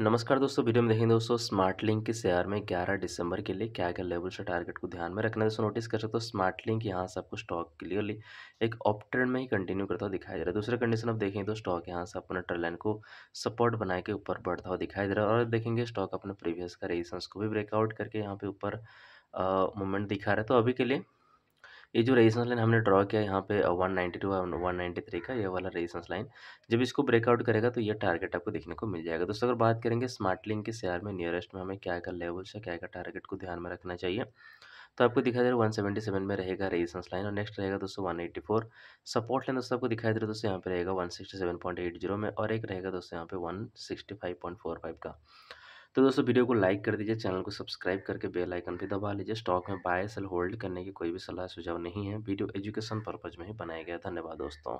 नमस्कार दोस्तों वीडियो में देखेंगे दोस्तों स्मार्ट लिंक के शेयर में 11 दिसंबर के लिए क्या क्या लेवल्स और टारगेट को ध्यान में रखना दोस्तों नोटिस कर सकते हो स्मार्ट लिंक यहाँ से आपको स्टॉक क्लियरली एक ऑप ट्रेंड में ही कंटिन्यू करता हुआ दिखाई दे रहा है दूसरा कंडीशन आप देखेंगे तो स्टॉक यहाँ से अपना ट्रेलाइन को सपोर्ट बना के ऊपर बढ़ता हुआ दिखाई दे रहा है और देखेंगे स्टॉक अपने प्रीवियस का रेजिस्टेंस को भी ब्रेकआउट करके यहाँ पे ऊपर मूवमेंट दिखा रहा है तो अभी के लिए ये जो रेजिस्टेंस लाइन हमने ड्रॉ किया यहाँ पे one ninety two one ninety three का ये वाला रेजिस्टेंस लाइन जब इसको ब्रेकआउट करेगा तो ये टारगेट आपको देखने को मिल जाएगा दोस्तों अगर बात करेंगे स्मार्ट लिंक के शेयर में नियरेस्ट में हमें क्या का लेवल्स है क्या का टारगेट को ध्यान में रखना चाहिए तो आपको दिखाई दे रहा है वन सेवेंटी सेवन में रहेगा रेजिस्टेंस लाइन और नेक्स्ट रहेगा दोस्तों one eighty four support line दोस्तों आपको दिखाई दे रहा है दोस्तों यहाँ पे रहेगा one sixty seven point eight zero में और एक रहेगा दोस्तों यहाँ पे one sixty five point four five का तो दोस्तों वीडियो को लाइक कर दीजिए चैनल को सब्सक्राइब करके बेल आइकन भी दबा लीजिए स्टॉक में बाय सेल होल्ड करने की कोई भी सलाह सुझाव नहीं है वीडियो एजुकेशन पर्पज़ में ही बनाया गया धन्यवाद दोस्तों